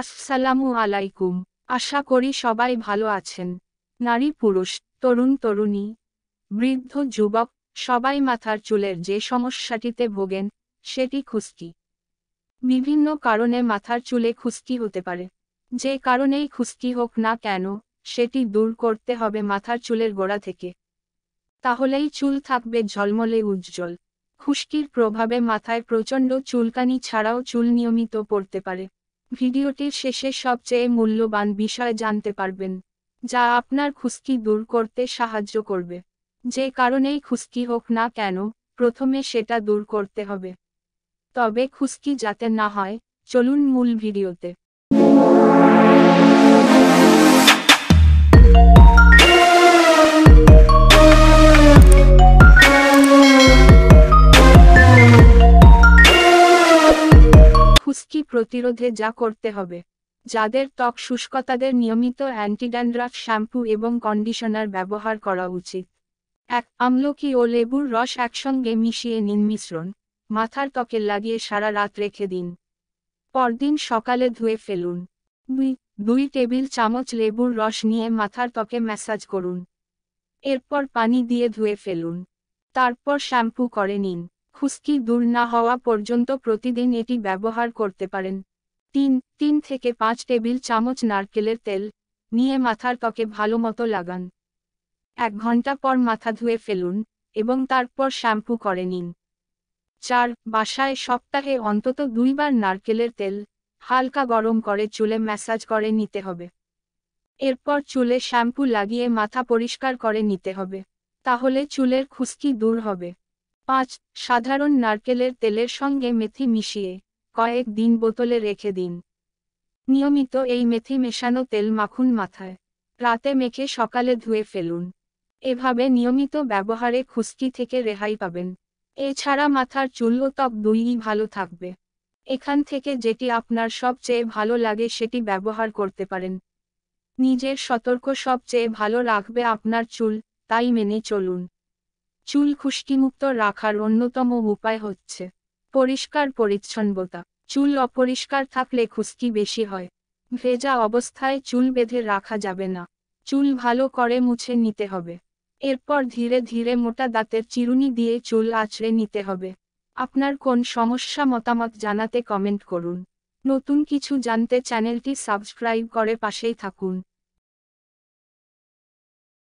আসসালামু আলাইকুম আশা করি সবাই ভালো আছেন নারী পুরুষ তরুণ তরুণী বৃদ্ধ যুবক সবাই মাথার চুলের যে সমস্যাটিতে ভোগেন সেটি খুস্কি বিভিন্ন কারণে মাথার চুলে খুস্কি হতে পারে যে কারণেই খুস্কি হোক না কেন সেটি দূর করতে হবে মাথার চুলের গোড়া থেকে তাহলেই চুল থাকবে ঝলমলে উজ্জ্বল খুশকির প্রভাবে মাথায় প্রচণ্ড চুলকানি ছাড়াও চুল নিয়মিত পড়তে পারে ভিডিওটির শেষে সবচেয়ে মূল্যবান বিষয় জানতে পারবেন যা আপনার খুশকি দূর করতে সাহায্য করবে যে কারণেই খুশকি হোক না কেন প্রথমে সেটা দূর করতে হবে তবে খুশকি যাতে না হয় চলুন মূল ভিডিওতে ঝুঁকি প্রতিরোধে যা করতে হবে যাদের ত্বক শুষ্কতাদের নিয়মিত অ্যান্টিড্যান্ড্রাফ শ্যাম্পু এবং কন্ডিশনার ব্যবহার করা উচিত এক আমলকি ও লেবুর রস একসঙ্গে মিশিয়ে নিন মিশ্রণ মাথার ত্বকে লাগিয়ে সারা রাত রেখে দিন পরদিন সকালে ধুয়ে ফেলুন দুই দুই টেবিল চামচ লেবুর রস নিয়ে মাথার ত্বকে ম্যাসাজ করুন এরপর পানি দিয়ে ধুয়ে ফেলুন তারপর শ্যাম্পু করে নিন খুশকি দূর না হওয়া পর্যন্ত প্রতিদিন এটি ব্যবহার করতে পারেন তিন তিন থেকে পাঁচ টেবিল চামচ নারকেলের তেল নিয়ে মাথার ত্বকে ভালো মতো লাগান এক ঘন্টা পর মাথা ধুয়ে ফেলুন এবং তারপর শ্যাম্পু করে নিন চার বাসায় সপ্তাহে অন্তত দুইবার নারকেলের তেল হালকা গরম করে চুলে ম্যাসাজ করে নিতে হবে এরপর চুলে শ্যাম্পু লাগিয়ে মাথা পরিষ্কার করে নিতে হবে তাহলে চুলের খুশকি দূর হবে পাঁচ সাধারণ নারকেলের তেলের সঙ্গে মেথি মিশিয়ে কয়েক দিন বোতলে রেখে দিন নিয়মিত এই মেথি মেশানো তেল মাখুন মাথায় রাতে মেখে সকালে ধুয়ে ফেলুন এভাবে নিয়মিত ব্যবহারে খুশকি থেকে রেহাই পাবেন এছাড়া মাথার চুল ও ত্বক দুইই ভালো থাকবে এখান থেকে যেটি আপনার সবচেয়ে ভালো লাগে সেটি ব্যবহার করতে পারেন নিজের সতর্ক সবচেয়ে ভালো রাখবে আপনার চুল তাই মেনে চলুন চুল খুশকিমুক্ত রাখার অন্যতম উপায় হচ্ছে পরিষ্কার পরিচ্ছন্নতা চুল অপরিষ্কার থাকলে খুশকি বেশি হয় ভেজা অবস্থায় চুল বেঁধে রাখা যাবে না চুল ভালো করে মুছে নিতে হবে এরপর ধীরে ধীরে মোটা দাঁতের চিরুনি দিয়ে চুল আঁচড়ে নিতে হবে আপনার কোন সমস্যা মতামত জানাতে কমেন্ট করুন নতুন কিছু জানতে চ্যানেলটি সাবস্ক্রাইব করে পাশেই থাকুন